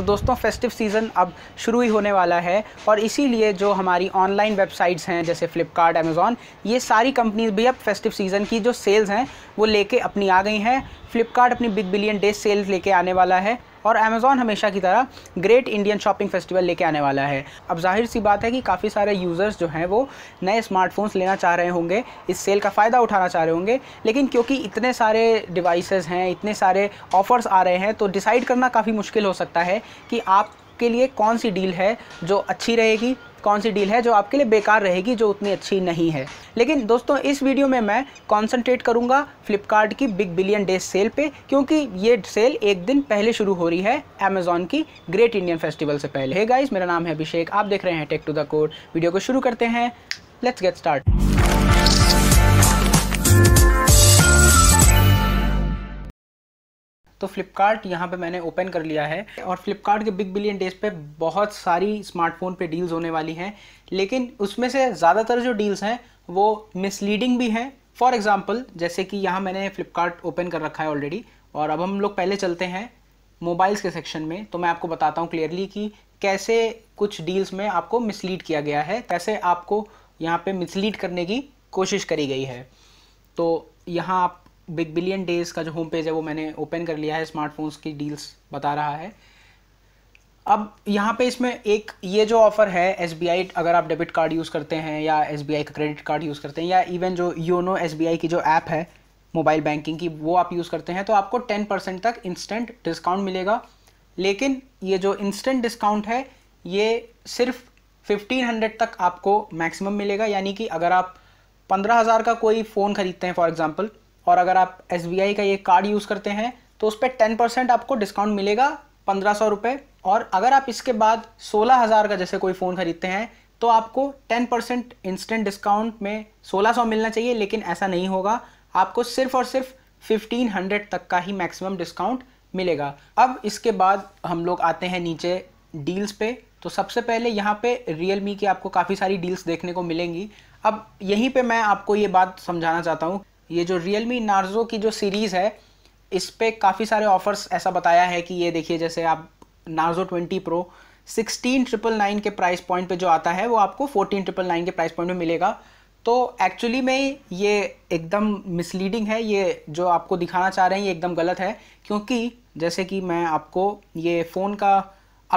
तो दोस्तों festive season अब शुरू ही होने वाला है और इसीलिए जो हमारी ऑनलाइन वेबसाइट्स हैं जैसे फ्लिपकार्ट अमेज़ॉन ये सारी कंपनीज भी अब फेस्टिव सीज़न की जो सेल्स हैं वो लेके अपनी आ गई हैं फ्लिपकार्ट अपनी बिग बिलियन डे सेल्स लेके आने वाला है और अमेज़ॉन हमेशा की तरह ग्रेट इंडियन शॉपिंग फेस्टिवल लेके आने वाला है अब जाहिर सी बात है कि काफ़ी सारे यूज़र्स जो हैं वो नए स्मार्टफोन्स लेना चाह रहे होंगे इस सेल का फ़ायदा उठाना चाह रहे होंगे लेकिन क्योंकि इतने सारे डिवाइसेस हैं इतने सारे ऑफ़र्स आ रहे हैं तो डिसाइड करना काफ़ी मुश्किल हो सकता है कि आप आपके लिए कौन सी डील है जो अच्छी रहेगी कौन सी डील है जो आपके लिए बेकार रहेगी जो उतनी अच्छी नहीं है लेकिन दोस्तों इस वीडियो में मैं कॉन्सनट्रेट करूंगा फ्लिपकार्ट की बिग बिलियन डे सेल पे क्योंकि ये सेल एक दिन पहले शुरू हो रही है अमेजोन की ग्रेट इंडियन फेस्टिवल से पहले है गाइस मेरा नाम है अभिषेक आप देख रहे हैं tech to the code video को शुरू करते हैं लेट्स गेट स्टार्ट तो फ्लिपकार्ट यहाँ पे मैंने ओपन कर लिया है और फ्लिपकार्ट के बिग बिलियन डेज पे बहुत सारी स्मार्टफोन पे डील्स होने वाली हैं लेकिन उसमें से ज़्यादातर जो डील्स हैं वो मिसलीडिंग भी हैं फॉर एग्ज़ाम्पल जैसे कि यहाँ मैंने फ्लिपकार्ट ओपन कर रखा है ऑलरेडी और अब हम लोग पहले चलते हैं मोबाइल्स के सेक्शन में तो मैं आपको बताता हूँ क्लियरली कि कैसे कुछ डील्स में आपको मिसलीड किया गया है कैसे आपको यहाँ पे मिसलीड करने की कोशिश करी गई है तो यहाँ आप बिग बिलियन डेज़ का जो होम पेज है वो मैंने ओपन कर लिया है स्मार्टफोन्स की डील्स बता रहा है अब यहाँ पे इसमें एक ये जो ऑफ़र है एस अगर आप डेबिट कार्ड यूज़ करते हैं या एस का क्रेडिट कार्ड यूज़ करते हैं या इवन जो योनो एस की जो ऐप है मोबाइल बैंकिंग की वो आप यूज़ करते हैं तो आपको टेन परसेंट तक इंस्टेंट डिस्काउंट मिलेगा लेकिन ये जो इंस्टेंट डिस्काउंट है ये सिर्फ फिफ्टीन हंड्रेड तक आपको मैक्सिमम मिलेगा यानी कि अगर आप पंद्रह हज़ार का कोई फ़ोन ख़रीदते हैं फॉर एग्ज़ाम्पल और अगर आप एस का ये कार्ड यूज़ करते हैं तो उस पर टेन परसेंट आपको डिस्काउंट मिलेगा पंद्रह सौ रुपये और अगर आप इसके बाद सोलह हज़ार का जैसे कोई फ़ोन ख़रीदते हैं तो आपको टेन परसेंट इंस्टेंट डिस्काउंट में सोलह सौ मिलना चाहिए लेकिन ऐसा नहीं होगा आपको सिर्फ और सिर्फ फिफ्टीन हंड्रेड तक का ही मैक्सिमम डिस्काउंट मिलेगा अब इसके बाद हम लोग आते हैं नीचे डील्स पे तो सबसे पहले यहाँ पे रियल मी की आपको काफ़ी सारी डील्स देखने को मिलेंगी अब यहीं पे मैं आपको ये बात समझाना चाहता हूँ ये जो रियल मी नार्जो की जो सीरीज़ है इस पर काफ़ी सारे ऑफर्स ऐसा बताया है कि ये देखिए जैसे आप Narzo twenty pro sixteen triple nine के प्राइस पॉइंट पे जो आता है वो आपको फोर्टीन ट्रिपल नाइन के प्राइस पॉइंट में मिलेगा तो एक्चुअली में ये एकदम मिसलीडिंग है ये जो आपको दिखाना चाह रहे हैं ये एकदम गलत है क्योंकि जैसे कि मैं आपको ये फ़ोन का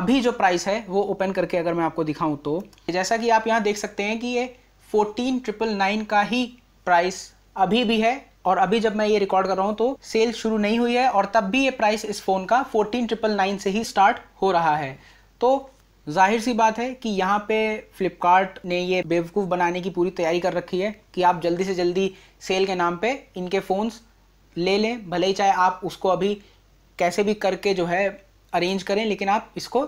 अभी जो प्राइस है वो ओपन करके अगर मैं आपको दिखाऊं तो जैसा कि आप यहाँ देख सकते हैं कि ये फोर्टीन ट्रिपल नाइन का ही प्राइस अभी भी है और अभी जब मैं ये रिकॉर्ड कर रहा हूँ तो सेल शुरू नहीं हुई है और तब भी ये प्राइस इस फ़ोन का फोर्टीन ट्रिपल नाइन से ही स्टार्ट हो रहा है तो जाहिर सी बात है कि यहाँ पे फ्लिपकार्ट ने ये बेवकूफ़ बनाने की पूरी तैयारी कर रखी है कि आप जल्दी से जल्दी सेल के नाम पे इनके फ़ोन्स ले लें भले ही चाहे आप उसको अभी कैसे भी करके जो है अरेंज करें लेकिन आप इसको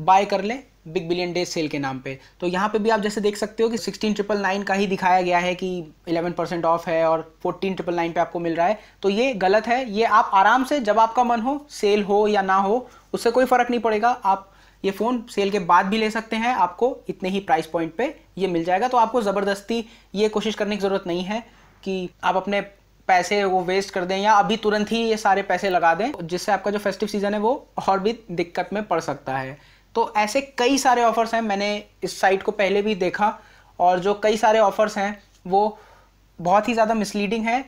बाय कर लें बिग बिलियन डे सेल के नाम पे तो यहाँ पे भी आप जैसे देख सकते हो कि सिक्सटीन ट्रिपल नाइन का ही दिखाया गया है कि इलेवन परसेंट ऑफ है और फोर्टीन ट्रिपल नाइन पर आपको मिल रहा है तो ये गलत है ये आप आराम से जब आपका मन हो सेल हो या ना हो उससे कोई फ़र्क नहीं पड़ेगा आप ये फ़ोन सेल के बाद भी ले सकते हैं आपको इतने ही प्राइस पॉइंट पे ये मिल जाएगा तो आपको ज़बरदस्ती ये कोशिश करने की ज़रूरत नहीं है कि आप अपने पैसे वो वेस्ट कर दें या अभी तुरंत ही ये सारे पैसे लगा दें जिससे आपका जो फेस्टिव सीज़न है वो और भी दिक्कत में पड़ सकता है तो ऐसे कई सारे ऑफ़र्स हैं मैंने इस साइट को पहले भी देखा और जो कई सारे ऑफ़र्स हैं वो बहुत ही ज़्यादा मिसलीडिंग है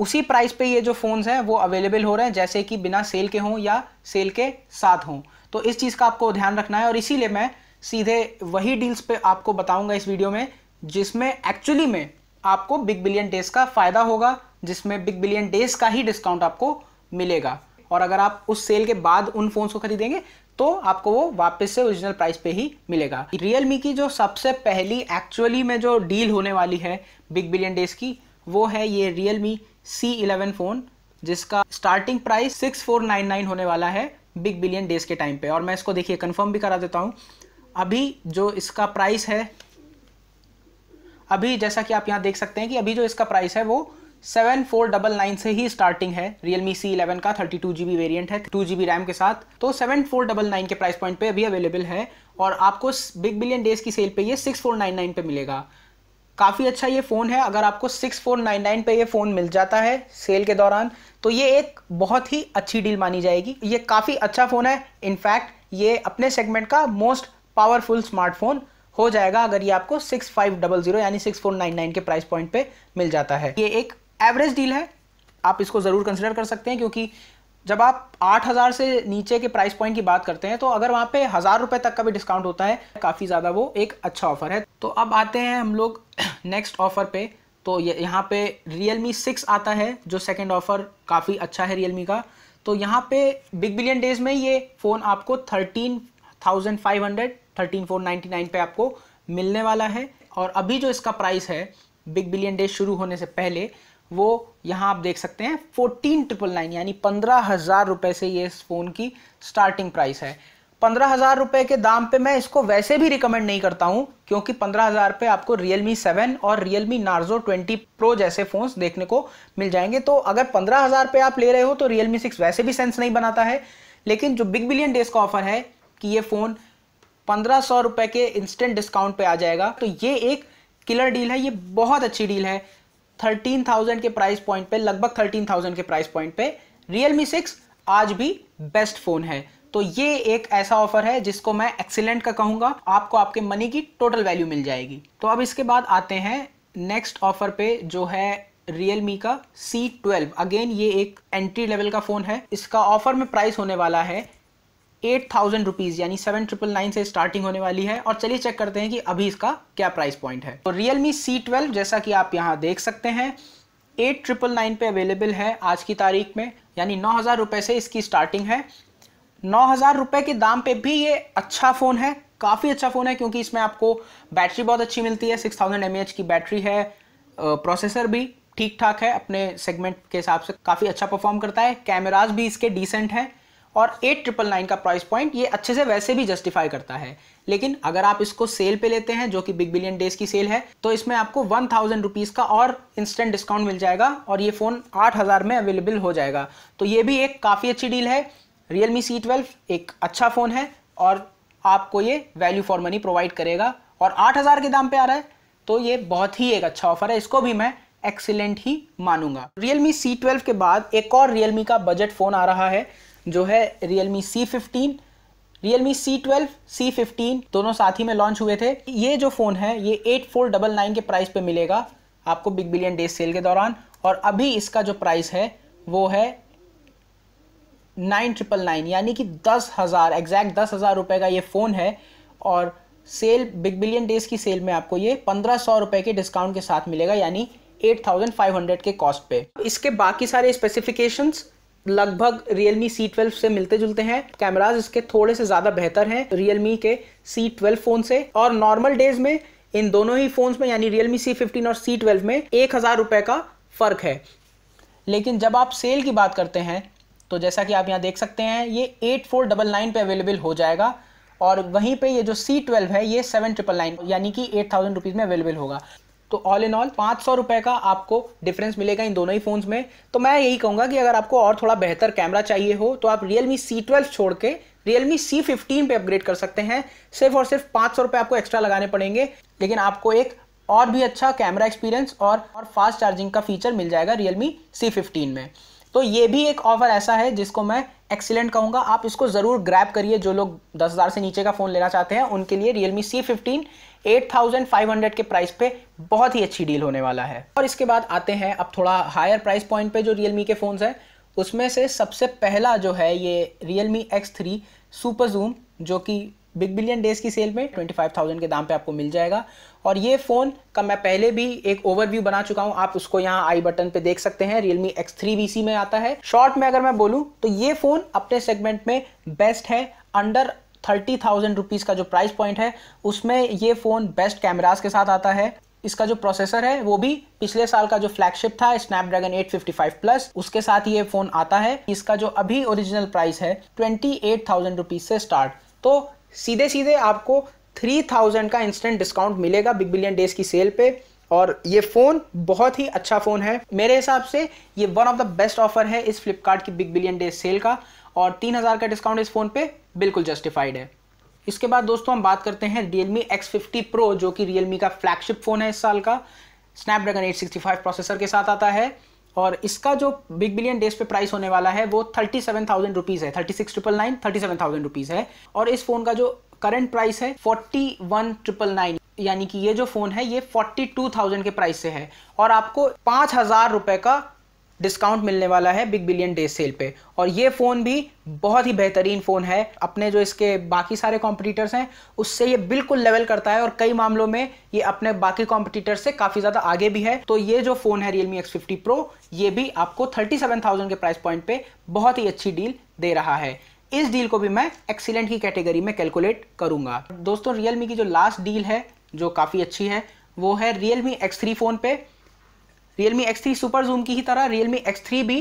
उसी प्राइस पे ये जो फ़ोन्स हैं वो अवेलेबल हो रहे हैं जैसे कि बिना सेल के हों या सेल के साथ हों तो इस चीज़ का आपको ध्यान रखना है और इसीलिए मैं सीधे वही डील्स पे आपको बताऊंगा इस वीडियो में जिसमें एक्चुअली में आपको बिग बिलियन डेज़ का फ़ायदा होगा जिसमें बिग बिलियन डेज़ का ही डिस्काउंट आपको मिलेगा और अगर आप उस सेल के बाद उन फ़ोन्स को खरीदेंगे तो आपको वो वापस से ओरिजिनल प्राइस पे ही मिलेगा रियलमी की जो सबसे पहली एक्चुअली में जो डील होने वाली है बिग बिलियन डेज की वो है ये रियलमी सी इलेवन फ़ोन जिसका starting price six four nine nine होने वाला है बिग बिलियन डेज के टाइम पे और मैं इसको देखिए कंफर्म भी करा देता हूँ अभी जो इसका प्राइस है अभी जैसा कि आप यहाँ देख सकते हैं कि अभी जो इसका प्राइस है वो सेवन फोर डबल नाइन से ही स्टार्टिंग है रियलमी सी इलेवन का thirty two G B variant है टू जी बी रैम के साथ तो सेवन फोर डबल नाइन के प्राइस पॉइंट पे अभी अवेलेबल है और आपको बिग बिलियन डेज की सेल पे ये सिक्स फोर नाइन नाइन पे मिलेगा काफ़ी अच्छा ये फ़ोन है अगर आपको सिक्स फोर नाइन नाइन पे ये फ़ोन मिल जाता है सेल के दौरान तो ये एक बहुत ही अच्छी डील मानी जाएगी ये काफ़ी अच्छा फ़ोन है इनफैक्ट ये अपने सेगमेंट का मोस्ट पावरफुल स्मार्टफोन हो जाएगा अगर ये आपको सिक्स फाइव डबल जीरो यानी सिक्स फोर नाइन नाइन के प्राइस पॉइंट पे मिल जाता है ये एक एवरेज डील है आप इसको ज़रूर कंसिडर कर सकते हैं क्योंकि जब आप 8000 से नीचे के प्राइस पॉइंट की बात करते हैं तो अगर वहाँ पे हज़ार रुपये तक का भी डिस्काउंट होता है काफ़ी ज़्यादा वो एक अच्छा ऑफर है तो अब आते हैं हम लोग नेक्स्ट ऑफर पे तो यहाँ पे रियल मी सिक्स आता है जो सेकेंड ऑफर काफ़ी अच्छा है रियल मी का तो यहाँ पे बिग बिलियन डेज़ में ये फ़ोन आपको thirteen thousand five hundred thirteen four ninety nine पे आपको मिलने वाला है और अभी जो इसका प्राइस है बिग बिलियन डेज शुरू होने से पहले वो यहाँ आप देख सकते हैं फोर्टीन ट्रिपल नाइन यानी पंद्रह हज़ार रुपए से ये इस फ़ोन की स्टार्टिंग प्राइस है पंद्रह हज़ार रुपए के दाम पे मैं इसको वैसे भी रिकमेंड नहीं करता हूँ क्योंकि पंद्रह हज़ार पे आपको रियल मी सेवन और Realme Narzo twenty pro जैसे फ़ोन्स देखने को मिल जाएंगे तो अगर पंद्रह हज़ार पे आप ले रहे हो तो रियल मी सिक्स वैसे भी सेंस नहीं बनाता है लेकिन जो बिग बिलियन डेज का ऑफर है कि ये फ़ोन पंद्रह सौ रुपए के इंस्टेंट डिस्काउंट पे आ जाएगा तो ये एक किलर डील है ये बहुत अच्छी डील है थर्टीन थाउजेंड के प्राइस पॉइंट पे लगभग थर्टीन थाउजेंड के प्राइस पॉइंट पे रियल मी सिक्स आज भी बेस्ट फोन है तो ये एक ऐसा ऑफर है जिसको मैं एक्सीलेंट का कहूंगा आपको आपके मनी की टोटल वैल्यू मिल जाएगी तो अब इसके बाद आते हैं नेक्स्ट ऑफर पे जो है Realme का C12 अगेन ये एक एंट्री लेवल का फोन है इसका ऑफर में प्राइस होने वाला है एट थाउजेंड रुपीज़ यानी सेवन ट्रिपल नाइन से स्टार्टिंग होने वाली है और चलिए चेक करते हैं कि अभी इसका क्या प्राइस पॉइंट है तो रियल मी सी ट्वेल्व जैसा कि आप यहाँ देख सकते हैं एट ट्रिपल नाइन पे अवेलेबल है आज की तारीख में यानी नौ हज़ार रुपए से इसकी स्टार्टिंग है नौ हज़ार रुपए के दाम पे भी ये अच्छा फ़ोन है काफ़ी अच्छा फ़ोन है क्योंकि इसमें आपको बैटरी बहुत अच्छी मिलती है सिक्स थाउजेंड एम की बैटरी है प्रोसेसर भी ठीक ठाक है अपने सेगमेंट के हिसाब से काफ़ी अच्छा परफॉर्म करता है कैमराज भी इसके डिसेंट हैं और एट ट्रिपल नाइन का प्राइस पॉइंट ये अच्छे से वैसे भी जस्टिफाई करता है लेकिन अगर आप इसको सेल पे लेते हैं जो कि बिग बिलियन डेज की सेल है तो इसमें आपको वन थाउजेंड रुपीज़ का और इंस्टेंट डिस्काउंट मिल जाएगा और ये फ़ोन आठ हज़ार में अवेलेबल हो जाएगा तो ये भी एक काफ़ी अच्छी डील है रियल मी सी ट्वेल्व एक अच्छा फ़ोन है और आपको ये वैल्यू फॉर मनी प्रोवाइड करेगा और आठ हज़ार के दाम पे आ रहा है तो ये बहुत ही एक अच्छा ऑफर है इसको भी मैं एक्सीलेंट ही मानूंगा रियल मी सी ट्वेल्व के बाद एक और रियल मी का बजट फ़ोन आ रहा है जो है Realme C fifteen Realme C twelve C fifteen दोनों साथ ही में लॉन्च हुए थे ये जो फ़ोन है ये एट फोर डबल नाइन के प्राइस पे मिलेगा आपको बिग बिलियन डे सेल के दौरान और अभी इसका जो प्राइस है वो है नाइन ट्रिपल नाइन यानी कि दस हज़ार एग्जैक्ट दस हज़ार रुपये का ये फ़ोन है और सेल बिग बिलियन डेज की सेल में आपको ये पंद्रह सौ रुपये के डिस्काउंट के साथ मिलेगा यानी एट थाउजेंड फाइव हंड्रेड के कॉस्ट पे इसके बाकी सारे स्पेसिफिकेशंस लगभग Realme C12 से मिलते जुलते हैं कैमराज इसके थोड़े से ज़्यादा बेहतर हैं Realme के C12 फ़ोन से और नॉर्मल डेज में इन दोनों ही फ़ोन्स में यानी Realme C15 और C12 में एक हज़ार रुपए का फ़र्क है लेकिन जब आप सेल की बात करते हैं तो जैसा कि आप यहाँ देख सकते हैं ये एट फोर डबल नाइन पे अवेलेबल हो जाएगा और वहीं पे ये जो C12 है ये सेवन ट्रिपल नाइन यानी कि एट थाउजेंड रुपीज़ में अवेलेबल होगा तो ऑल इन ऑल पाँच सौ रुपये का आपको डिफरेंस मिलेगा इन दोनों ही फ़ोन्स में तो मैं यही कहूँगा कि अगर आपको और थोड़ा बेहतर कैमरा चाहिए हो तो आप रियल मी सी ट्वेल्व छोड़ के रियलमी सी फिफ्टीन पर अपग्रेड कर सकते हैं सिर्फ और सिर्फ पाँच सौ रुपये आपको एक्स्ट्रा लगाने पड़ेंगे लेकिन आपको एक और भी अच्छा कैमरा एक्सपीरियंस और और फास्ट चार्जिंग का फीचर मिल जाएगा रियलमी सी फिफ्टीन में तो ये भी एक ऑफर ऐसा है जिसको मैं एक्सीलेंट कहूंगा आप इसको ज़रूर ग्रैप करिए जो लोग दस हज़ार से नीचे का फ़ोन लेना चाहते हैं उनके लिए रियलमी सी फिफ्टीन 8,500 के प्राइस पे बहुत ही अच्छी डील होने वाला है और इसके बाद आते हैं अब थोड़ा हायर प्राइस पॉइंट पे जो रियलमी के फ़ोन्स हैं उसमें से सबसे पहला जो है ये Realme X three super zoom जो कि बिग बिलियन डेज़ की सेल में 25,000 के दाम पे आपको मिल जाएगा और ये फ़ोन का मैं पहले भी एक ओवरव्यू बना चुका हूँ आप उसको यहाँ आई बटन पे देख सकते हैं Realme X3 VC में आता है शॉर्ट में अगर मैं बोलूँ तो ये फ़ोन अपने सेगमेंट में बेस्ट है अंडर थर्टी थाउजेंड रुपीज़ का जो प्राइस पॉइंट है उसमें ये फ़ोन बेस्ट कैमराज के साथ आता है इसका जो प्रोसेसर है वो भी पिछले साल का जो फ्लैगशिप था स्नैपड्रैगन 855 प्लस उसके साथ ये फ़ोन आता है इसका जो अभी ओरिजिनल प्राइस है ट्वेंटी एट थाउजेंड रुपीज़ से स्टार्ट तो सीधे सीधे आपको थ्री थाउजेंड का इंस्टेंट डिस्काउंट मिलेगा बिग बिलियन डेज की सेल पे और ये फ़ोन बहुत ही अच्छा फ़ोन है मेरे हिसाब से ये one of the best offer है इस फ्लिपकार्ट की बिग बिलियन डेज सेल का और तीन हज़ार का डिस्काउंट इस फ़ोन पे बिल्कुल जस्टिफाइड है इसके बाद दोस्तों हम बात करते हैं एक्स फिफ्टी प्रो जो कि रियलमी का फ्लैगशिप फ़ोन है इस साल का स्नैपड्रैगन फाइव प्रोसेसर के साथ आता है और इसका जो बिग बिलियन डेज पे प्राइस होने वाला है वो थर्टी सेवन थाउजेंड रुपीज़ है thirty six triple nine thirty seven thousand rupees है और इस फ़ोन का जो करंट प्राइस है फोर्टी वन ट्रिपल नाइन यानी कि ये जो फ़ोन है ये फोर्टी टू थाउजेंड के प्राइस से है और आपको पाँच हज़ार रुपये का डिस्काउंट मिलने वाला है बिग बिलियन डे सेल पे और ये फ़ोन भी बहुत ही बेहतरीन फ़ोन है अपने जो इसके बाकी सारे कॉम्पिटिटर्स हैं उससे ये बिल्कुल लेवल करता है और कई मामलों में ये अपने बाकी कॉम्पिटिटर से काफ़ी ज़्यादा आगे भी है तो ये जो फ़ोन है रियलमी एक्स फिफ्टी प्रो ये भी आपको थर्टी सेवन थाउजेंड के प्राइस पॉइंट पे बहुत ही अच्छी डील दे रहा है इस डील को भी मैं एक्सीलेंट की कैटेगरी में कैलकुलेट करूंगा दोस्तों रियलमी की जो लास्ट डील है जो काफ़ी अच्छी है वो है रियलमी एक्स थ्री फ़ोन पे Realme X three super zoom की ही तरह रियलमी एक्स थ्री भी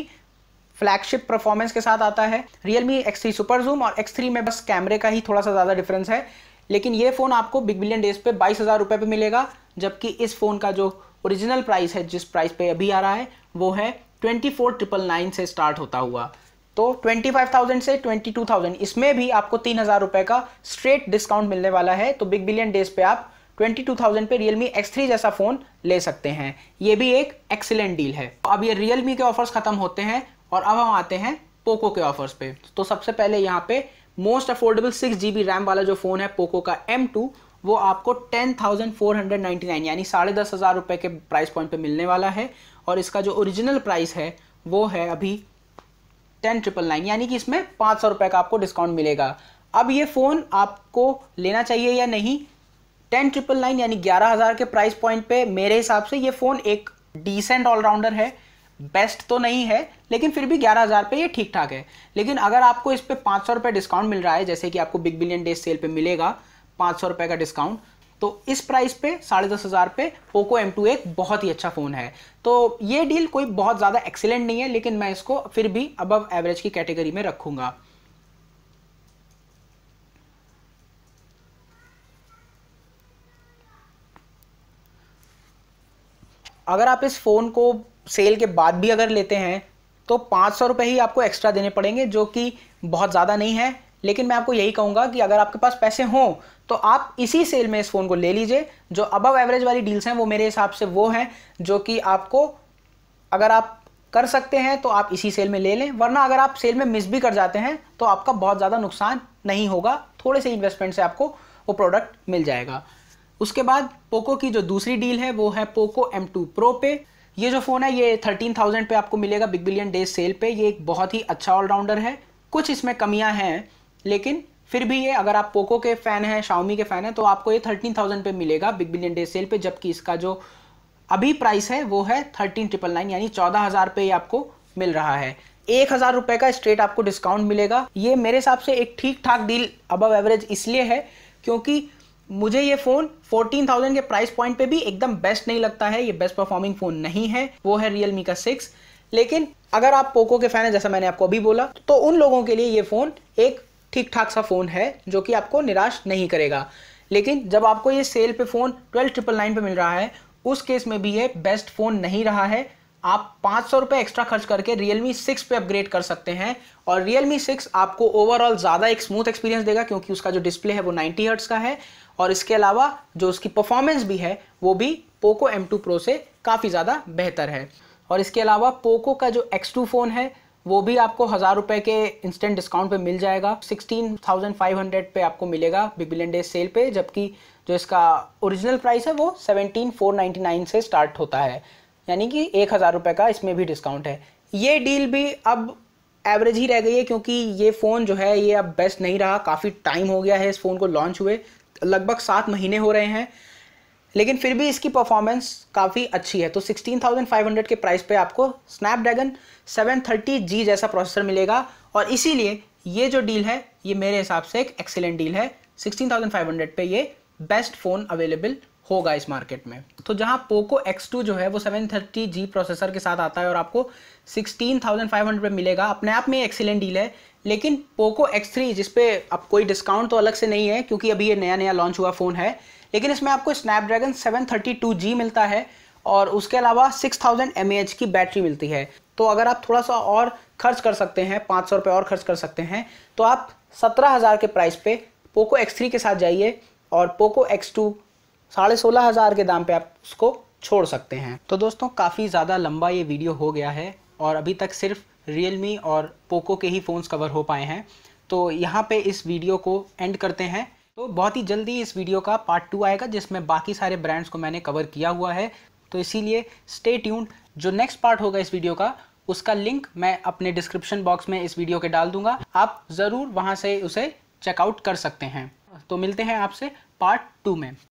फ्लैगशिप परफॉर्मेंस के साथ आता है Realme X three super zoom और एक्स थ्री में बस कैमरे का ही थोड़ा सा ज़्यादा डिफरेंस है लेकिन ये फ़ोन आपको बिग बिलियन डेज पे बाईस हज़ार रुपये पर मिलेगा जबकि इस फ़ोन का जो ओरिजिनल प्राइस है जिस प्राइस पे अभी आ रहा है वो है ट्वेंटी फोर ट्रिपल नाइन से स्टार्ट होता हुआ तो ट्वेंटी फाइव थाउजेंड से ट्वेंटी टू थाउजेंड इसमें भी आपको तीन हज़ार रुपये का स्ट्रेट डिस्काउंट मिलने वाला है तो बिग बिलियन डेज पे आप ट्वेंटी टू थाउजेंड पे रियलमी एक्स थ्री जैसा फ़ोन ले सकते हैं ये भी एक एक्सीलेंट डील है अब ये रियलमी के ऑफर्स ख़त्म होते हैं और अब हम आते हैं पोको के ऑफर्स पे तो सबसे पहले यहाँ पे most affordable six G B RAM वाला जो फ़ोन है पोको का एम टू वो आपको ten thousand four hundred ninety nine यानी साढ़े दस हज़ार रुपए के प्राइस पॉइंट पे मिलने वाला है और इसका जो ओरिजिनल प्राइस है वो है अभी टेन ट्रिपल नाइन यानी कि इसमें पाँच सौ रुपये का आपको डिस्काउंट मिलेगा अब ये फ़ोन आपको लेना चाहिए या नहीं टेन ट्रिपल नाइन यानी ग्यारह हज़ार के प्राइस पॉइंट पे मेरे हिसाब से ये फ़ोन एक डिसेंट ऑलराउंडर है बेस्ट तो नहीं है लेकिन फिर भी ग्यारह हज़ार पे ये ठीक ठाक है लेकिन अगर आपको इस पर पाँच सौ रुपये डिस्काउंट मिल रहा है जैसे कि आपको बिग बिलियन डे सेल पे मिलेगा पाँच सौ रुपये का डिस्काउंट तो इस प्राइस पे साढ़े दस हज़ार पे पोको एम टू एक बहुत ही अच्छा फ़ोन है तो ये डील कोई बहुत ज़्यादा एक्सीलेंट नहीं है लेकिन मैं इसको फिर भी अबव एवरेज की कैटेगरी में रखूँगा अगर आप इस फ़ोन को सेल के बाद भी अगर लेते हैं तो पाँच सौ रुपये ही आपको एक्स्ट्रा देने पड़ेंगे जो कि बहुत ज़्यादा नहीं है लेकिन मैं आपको यही कहूँगा कि अगर आपके पास पैसे हों तो आप इसी सेल में इस फ़ोन को ले लीजिए जो अबव एवरेज वाली डील्स हैं वो मेरे हिसाब से वो हैं जो कि आपको अगर आप कर सकते हैं तो आप इसी सेल में ले लें वरना अगर आप सेल में मिस भी कर जाते हैं तो आपका बहुत ज़्यादा नुकसान नहीं होगा थोड़े से इन्वेस्टमेंट से आपको वो प्रोडक्ट मिल जाएगा उसके बाद पोको की जो दूसरी डील है वो है पोको एम टू प्रो पे ये जो फ़ोन है ये थर्टीन थाउजेंड पे आपको मिलेगा बिग बिलियन डे सेल पे ये एक बहुत ही अच्छा ऑलराउंडर है कुछ इसमें कमियां हैं लेकिन फिर भी ये अगर आप पोको के फ़ैन हैं शाओमी के फ़ैन हैं तो आपको ये थर्टीन थाउजेंड पे मिलेगा बिग बिलियन डे सेल पे जबकि इसका जो अभी प्राइस है वो है थर्टीन ट्रिपल नाइन यानी चौदह हज़ार पे ये आपको मिल रहा है एक हज़ार रुपये का स्ट्रेट आपको डिस्काउंट मिलेगा ये मेरे हिसाब से एक ठीक ठाक डील अबव एवरेज इसलिए है क्योंकि मुझे ये फोन 14,000 के प्राइस पॉइंट पे भी एकदम बेस्ट नहीं लगता है ये बेस्ट परफॉर्मिंग फोन नहीं है वो है रियलमी का सिक्स लेकिन अगर आप पोको के फैन है जैसा मैंने आपको अभी बोला तो उन लोगों के लिए ये फ़ोन एक ठीक ठाक सा फ़ोन है जो कि आपको निराश नहीं करेगा लेकिन जब आपको ये सेल पे फ़ोन ट्वेल्व ट्रिपल नाइन पे मिल रहा है उस केस में भी ये बेस्ट फ़ोन नहीं रहा है आप पाँच सौ रुपये एक्स्ट्रा खर्च करके रियलमी सिक्स पे अपग्रेड कर सकते हैं और रियलमी सिक्स आपको ओवरऑल ज़्यादा एक स्मूथ एक्सपीरियंस देगा क्योंकि उसका जो डिस्प्ले है वो नाइनटी हर्ट्स का है और इसके अलावा जो उसकी परफॉर्मेंस भी है वो भी पोको एम टू प्रो से काफ़ी ज़्यादा बेहतर है और इसके अलावा पोको का जो एक्स टू फ़ोन है वो भी आपको हज़ार रुपये के इंस्टेंट डिस्काउंट पे मिल जाएगा सिक्सटीन थाउजेंड फाइव हंड्रेड पे आपको मिलेगा बिग बिलियन डे सेल पे जबकि जो इसका ओरिजिनल प्राइस है वो सेवनटीन फोर नाइन्टी नाइन से स्टार्ट होता है यानी कि एक हज़ार रुपये का इसमें भी डिस्काउंट है ये डील भी अब एवरेज ही रह गई है क्योंकि ये फ़ोन जो है ये अब बेस्ट नहीं रहा काफ़ी टाइम हो गया है इस फ़ोन को लॉन्च हुए लगभग सात महीने हो रहे हैं लेकिन फिर भी इसकी परफॉर्मेंस काफ़ी अच्छी है तो 16,500 के प्राइस पे आपको स्नैपड्रैगन 730G जैसा प्रोसेसर मिलेगा और इसीलिए ये जो डील है ये मेरे हिसाब से एक एक्सेलेंट डील है 16,500 पे ये बेस्ट फ़ोन अवेलेबल होगा इस मार्केट में तो जहां पोको X2 जो है वो 730G प्रोसेसर के साथ आता है और आपको 16,500 पे मिलेगा अपने आप में एक्सेलेंट डील है लेकिन पोको X3 थ्री जिसपे अब कोई डिस्काउंट तो अलग से नहीं है क्योंकि अभी ये नया नया लॉन्च हुआ फ़ोन है लेकिन इसमें आपको स्नैपड्रैगन 732G मिलता है और उसके अलावा 6000 थाउजेंड की बैटरी मिलती है तो अगर आप थोड़ा सा और खर्च कर सकते हैं पाँच सौ रुपये और खर्च कर सकते हैं तो आप सत्रह हज़ार के प्राइस पे पोको एक्स के साथ जाइए और पोको एक्स टू साढ़े सोलह हज़ार के दाम पर आप उसको छोड़ सकते हैं तो दोस्तों काफ़ी ज़्यादा लंबा ये वीडियो हो गया है और अभी तक सिर्फ रियलमी और पोको के ही फ़ोन्स कवर हो पाए हैं तो यहाँ पे इस वीडियो को एंड करते हैं तो बहुत ही जल्दी इस वीडियो का पार्ट टू आएगा जिसमें बाकी सारे ब्रांड्स को मैंने कवर किया हुआ है तो इसीलिए स्टे ट्यून्ड जो नेक्स्ट पार्ट होगा इस वीडियो का उसका लिंक मैं अपने डिस्क्रिप्शन बॉक्स में इस वीडियो के डाल दूंगा आप ज़रूर वहाँ से उसे चेकआउट कर सकते हैं तो मिलते हैं आपसे पार्ट टू में